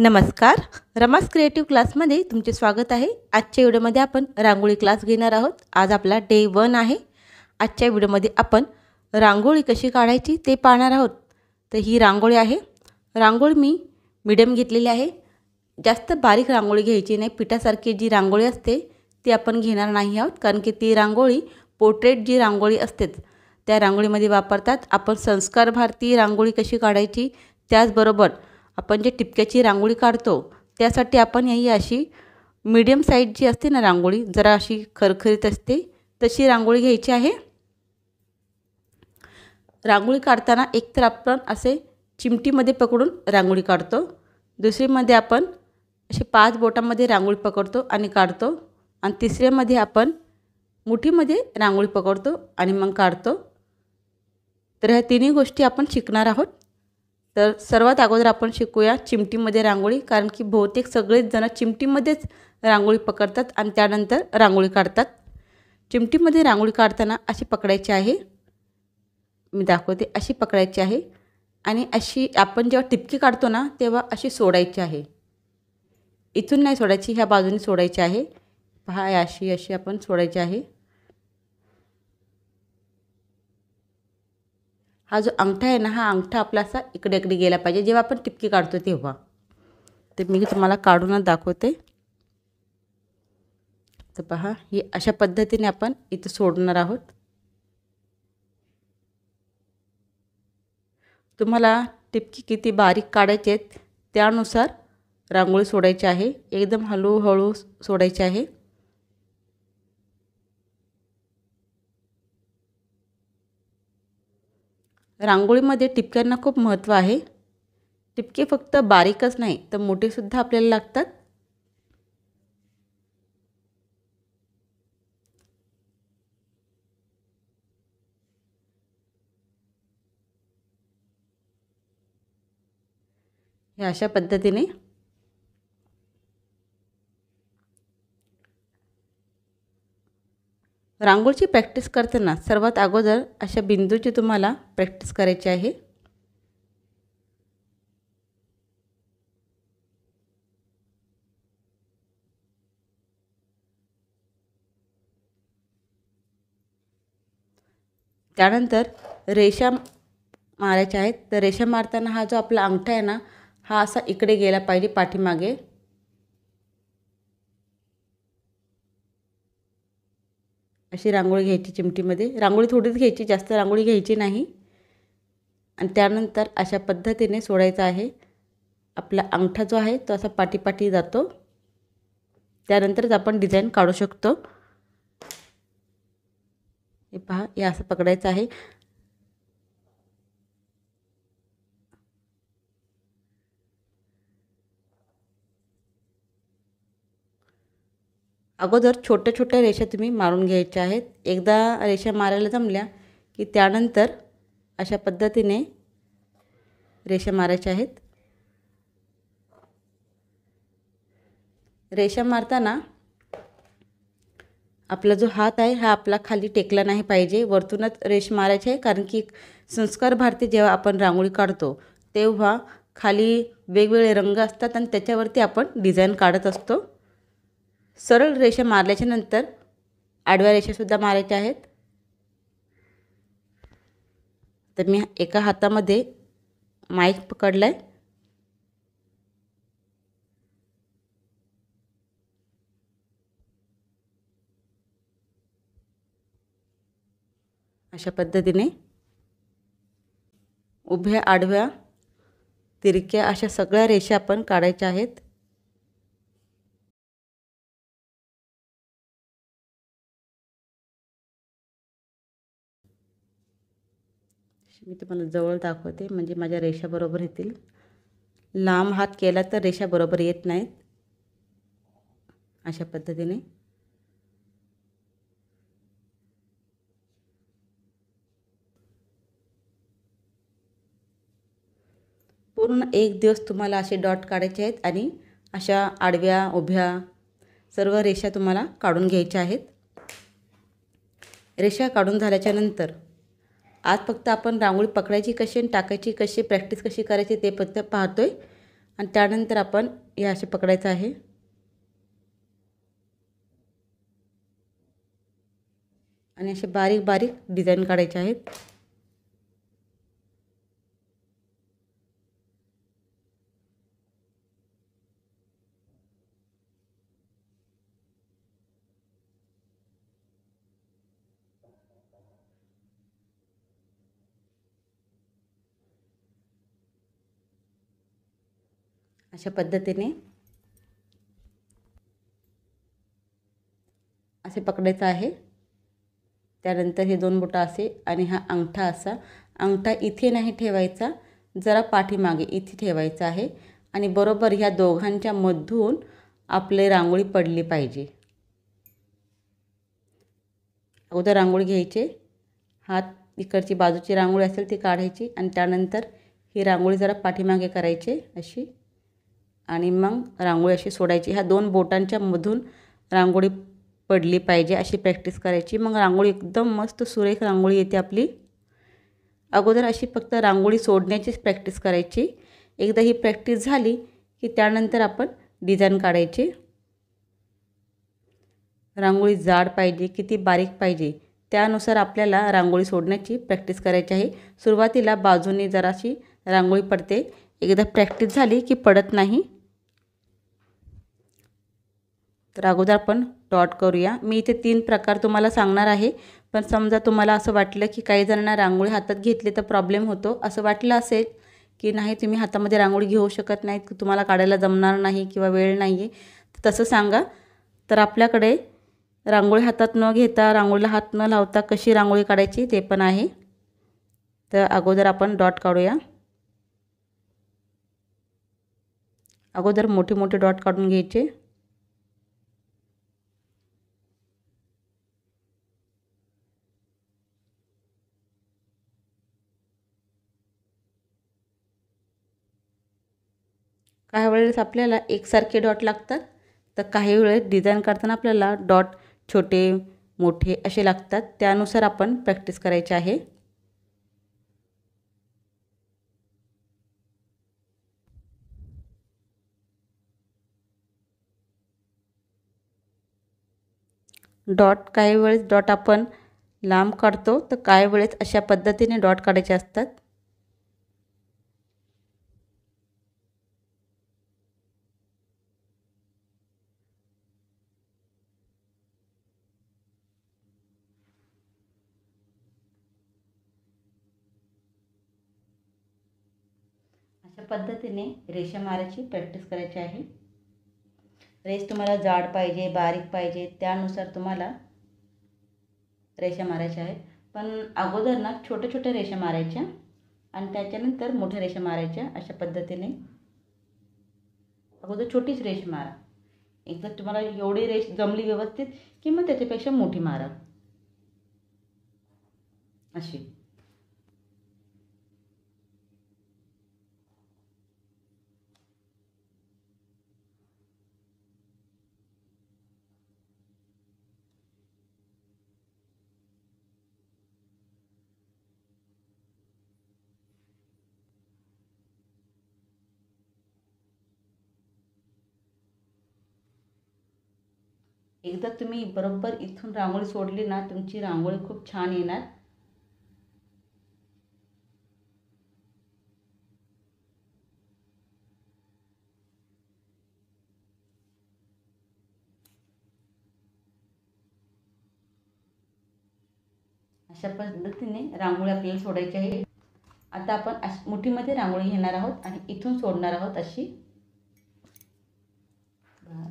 नमस्कार रमास क्रिएटिव्ह क्लासमध्ये तुमचे स्वागत आहे आजच्या व्हिडिओमध्ये आपण रांगोळी क्लास घेणार आहोत आज आपला डे वन आहे आजच्या व्हिडिओमध्ये आपण रांगोळी कशी काढायची ते पाहणार आहोत तर ही रांगोळी आहे रांगोळी मी मिडियम घेतलेली आहे जास्त बारीक रांगोळी घ्यायची नाही पिठासारखी जी रांगोळी असते ती आपण घेणार नाही आहोत कारण की ती रांगोळी पोर्ट्रेट जी रांगोळी असतेच त्या रांगोळीमध्ये वापरतात आपण संस्कार भारती रांगोळी कशी काढायची त्याचबरोबर आपण जे टिपक्याची रांगोळी काढतो त्यासाठी आपण ही अशी मीडियम साईज जी असते ना रांगोळी जरा अशी खरखरीत असते तशी रांगोळी घ्यायची आहे रांगोळी काढताना एकतर आपण असे चिमटीमध्ये पकडून रांगोळी काढतो दुसरीमध्ये आपण असे पाच बोटामध्ये रांगोळी पकडतो आणि काढतो आणि तिसऱ्यामध्ये आपण मुठीमध्ये रांगोळी पकडतो आणि मग काढतो तर ह्या तिन्ही गोष्टी आपण शिकणार आहोत तर सर्वात अगोदर आपण शिकूया चिमटीमध्ये रांगोळी कारण की बहुतेक सगळेच जण चिमटीमध्येच रांगोळी पकडतात आणि त्यानंतर रांगोळी काढतात चिमटीमध्ये रांगोळी काढताना अशी पकडायची आहे मी दाखवते अशी पकडायची आहे आणि अशी आपण जेव्हा टिपकी काढतो ना तेव्हा अशी सोडायची आहे इथून नाही सोडायची ह्या बाजूने सोडायची आहे पहा अशी अशी आपण सोडायची आहे हा जो अंगठा आहे ना हा अंगठा आपला असा इकडे इकडे गेला पाहिजे जेव्हा आपण टिपकी काढतो तेव्हा ते मी तुम्हाला काढूनच दाखवते तर पहा ही अशा पद्धतीने आपण इथं सोडणार आहोत तुम्हाला टिपकी किती बारीक काढायची आहेत त्यानुसार रांगोळी सोडायची आहे एकदम हळूहळू सोडायची आहे रांगोळीमध्ये टिपक्यांना खूप महत्त्व आहे टिपके फक्त बारीकच नाही तर मोठेसुद्धा आपल्याला लागतात हे अशा पद्धतीने रांगोळीची प्रॅक्टिस करताना सर्वात अगोदर अशा बिंदूची तुम्हाला प्रॅक्टिस करायची आहे त्यानंतर रेषा मारायच्या आहेत तर रेषा मारताना हा जो आपला अंगठा आहे ना हा असा इकडे गेला पाहिजे पाठीमागे अशी रांगोळी घ्यायची चिमटीमध्ये रांगोळी थोडीच घ्यायची जास्त रांगोळी घ्यायची नाही आणि त्यानंतर अशा पद्धतीने सोडायचं आहे आपला अंगठा जो आहे तो असा पाठीपाठी जातो त्यानंतरच आपण डिझाईन काढू शकतो हे पहा हे असं पकडायचं आहे अगोदर छोट्या छोट्या रेषा तुम्ही मारून घ्यायच्या आहेत एकदा रेषा मारायला जमल्या की त्यानंतर अशा पद्धतीने रेषा मारायच्या आहेत रेषा मारताना आपला जो हात आहे हा आपला खाली टेकला नाही पाहिजे वरतूनच रेष मारायची आहे कारण की संस्कार भारती जेव्हा आपण रांगोळी काढतो तेव्हा खाली वेगवेगळे रंग असतात आणि त्याच्यावरती आपण डिझाईन काढत असतो सरळ रेषा मारल्याच्या नंतर आडव्या रेषासुद्धा मारायच्या आहेत तर मी एका हातामध्ये माईक पकडला आहे अशा पद्धतीने उभ्या आडव्या तिरक्या अशा सगळ्या रेषा आपण काढायच्या आहेत मी तुम्हाला जवळ दाखवते म्हणजे माझ्या रेषा बरोबर येतील लांब हात केला तर रेषा बरोबर येत नाहीत अशा पद्धतीने पूर्ण एक दिवस तुम्हाला असे डॉट काढायचे आहेत आणि अशा आडव्या उभ्या सर्व रेषा तुम्हाला काढून घ्यायच्या आहेत रेषा काढून झाल्याच्यानंतर आज फक्त आपण रांगोळी पकडायची कशी आणि टाकायची कशी प्रॅक्टिस कशी करायची ते फक्त पाहतोय आणि त्यानंतर आपण हे असे पकडायचं आहे आणि असे बारीक बारीक डिझाईन काढायचे आहेत अशा पद्धतीने असे पकडायचं आहे त्यानंतर हे दोन बोटा असे आणि हा अंगठा असा अंगठा इथे नाही ठेवायचा जरा पाठीमागे इथे ठेवायचा आहे आणि बरोबर ह्या दोघांच्या मधून आपले रांगोळी पडली पाहिजे अगोदर रांगोळी घ्यायचे हात इकडची बाजूची रांगोळी असेल ती काढायची आणि त्यानंतर ही रांगोळी जरा पाठीमागे करायची अशी आणि मग रांगोळी अशी सोडायची ह्या दोन बोटांच्या मधून रांगोळी पडली पाहिजे अशी प्रॅक्टिस करायची मग रांगोळी एकदम मस्त सुरेख रांगोळी येते आपली अगोदर अशी फक्त रांगोळी सोडण्याचीच प्रॅक्टिस करायची एकदा ही प्रॅक्टिस झाली की त्यानंतर आपण डिझाईन काढायची रांगोळी जाड पाहिजे किती बारीक पाहिजे त्यानुसार आपल्याला रांगोळी सोडण्याची प्रॅक्टिस करायची आहे सुरुवातीला बाजूने जराशी रांगोळी पडते एकदा प्रॅक्टिस झाली की पडत नाही तर अगोदर आपण डॉट करूया मी इथे तीन प्रकार तुम्हाला सांगणार आहे पण समजा तुम्हाला असं वाटलं की काही जणांना रांगोळी हातात घेतली तर प्रॉब्लेम होतो असं वाटलं असेल की नाही तुम्ही हातामध्ये रांगोळी घेऊ शकत नाहीत की तुम्हाला काढायला जमणार नाही किंवा वेळ नाही आहे तसं सांगा तर आपल्याकडे रांगोळी हातात न घेता रांगोळीला हात न लावता कशी रांगोळी काढायची ते पण आहे तर अगोदर आपण डॉट काढूया अगोदर मोठे मोठे डॉट काढून घ्यायचे काही वेळेस आपल्याला एकसारखे डॉट लागतात तर काही वेळेस डिझाईन काढताना आपल्याला डॉट छोटे मोठे असे लागतात त्यानुसार आपण प्रॅक्टिस करायची आहे डॉट काही वेळेस डॉट आपण लांब काढतो तर काही वेळेस अशा पद्धतीने डॉट काढायचे असतात अशा पद्धतीने रेषा मारायची प्रॅक्टिस करायची आहे रेस तुम्हाला जाड पाहिजे बारीक पाहिजे त्यानुसार तुम्हाला रेषा मारायच्या आहेत पण अगोदर ना छोट्या छोट्या रेषा मारायच्या आणि त्याच्यानंतर मोठ्या रेषा मारायच्या अशा पद्धतीने अगोदर छोटीच रेष मारा एकदा तुम्हाला एवढी रेष जमली व्यवस्थित की मग त्याच्यापेक्षा मोठी मारा अशी एकदा तुम्ही बरोबर इथून रांगोळी सोडली ना तुमची रांगोळी खूप छान येणार अशा पद्धतीने रांगोळी आपल्याला सोडायची आहे आता आपण मुठीमध्ये रांगोळी घेणार आहोत आणि इथून सोडणार आहोत अशी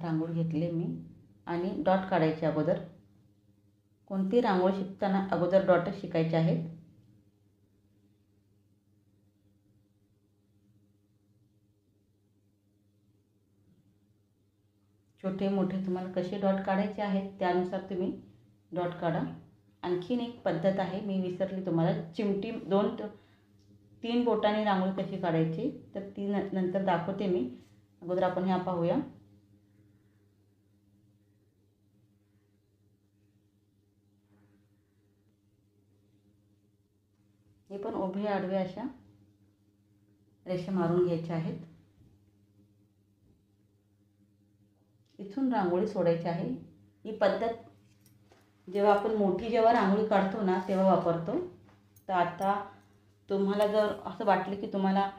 रांगोळी घेतली मी आणि डॉट काढायचे अगोदर कोणती रांगोळी शिकताना अगोदर डॉट शिकायचे आहेत छोटे मोठे तुम्हाला कसे डॉट काढायचे आहेत त्यानुसार तुम्ही डॉट काढा आणखीन एक पद्धत आहे मी विसरली तुम्हाला चिमटी दोन तीन बोटांनी रांगोळी कशी काढायची तर ती नंतर दाखवते मी अगोदर आपण ह्या पाहूया उभे आडवे अशा रेषा मारून घ्यायच्या आहेत इथून रांगोळी सोडायची आहे ही पद्धत जेव्हा आपण मोठी जेव्हा रांगोळी काढतो ना तेव्हा वापरतो तर आता तुम्हाला जर असं वाटलं की तुम्हाला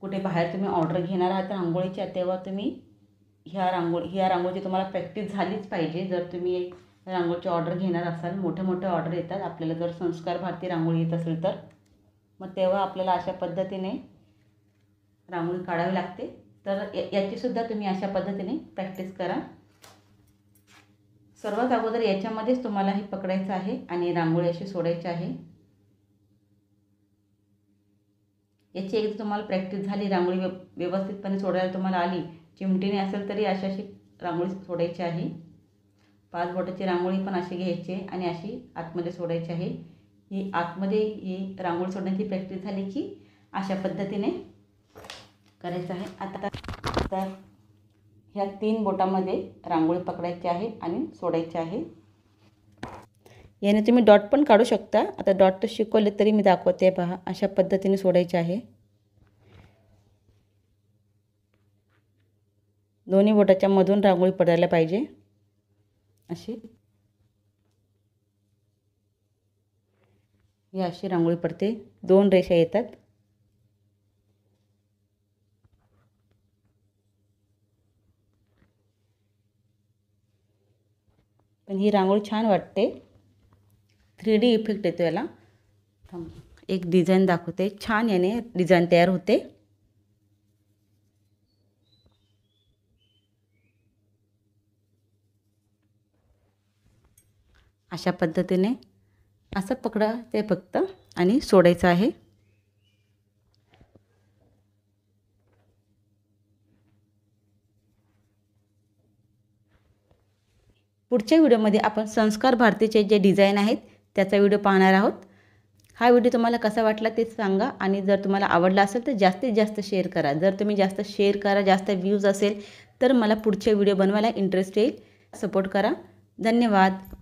कुठे बाहेर तुम्ही ऑर्डर घेणार आहात रांगोळीच्या तेव्हा तुम्ही ह्या रांगोळी ह्या रांगोळीची तुम्हाला प्रॅक्टिस झालीच पाहिजे जर तुम्ही रांगोळीची ऑर्डर घेणार असाल मोठे मोठे ऑर्डर येतात आपल्याला जर संस्कार भारती रांगोळी येत असेल तर मग तेव्हा आपल्याला अशा पद्धतीने रांगोळी काढावी लागते तर याचीसुद्धा तुम्ही अशा पद्धतीने प्रॅक्टिस करा सर्वात अगोदर याच्यामध्येच तुम्हाला हे पकडायचं आहे आणि रांगोळी अशी सोडायची आहे याची एकदा तुम्हाला प्रॅक्टिस झाली रांगोळी व्यवस्थितपणे सोडायला तुम्हाला आली चिमटीने असेल तरी अशा अशी रांगोळी सोडायची आहे पाच बोटाची रांगोळी पण अशी घ्यायची आणि अशी आतमध्ये सोडायची आहे ही आतमध्ये ही रांगोळी सोडण्याची प्रॅक्टिस झाली की अशा पद्धतीने करायचं आहे आता तर ह्या तीन बोटामध्ये रांगोळी पकडायची आहे आणि सोडायची आहे याने तुम्ही डॉट पण काढू शकता आता डॉट तर शिकवले तरी मी दाखवते पहा अशा पद्धतीने सोडायचे आहे दोन्ही बोटाच्या मधून रांगोळी पडायला पाहिजे अशी ही अशी रांगोळी पडते दोन रेषा येतात पण ही रांगोळी छान वाटते थ्री डी इफेक्ट येतो याला एक डिझाईन दाखवते छान याने डिझाईन तयार होते अशा पद्धतीने असं पकडा ते फक्त आणि सोडायचं आहे पुढच्या व्हिडिओमध्ये आपण संस्कार भारतीचे जे डिझाईन आहेत त्याचा व्हिडिओ पाहणार आहोत हा व्हिडिओ तुम्हाला कसा वाटला ते सांगा आणि जर तुम्हाला आवडला असेल तर जास्तीत जास्त शेअर करा जर तुम्ही जास्त शेअर करा जास्त व्ह्यूज असेल तर मला पुढचे व्हिडिओ बनवायला इंटरेस्ट येईल सपोर्ट करा धन्यवाद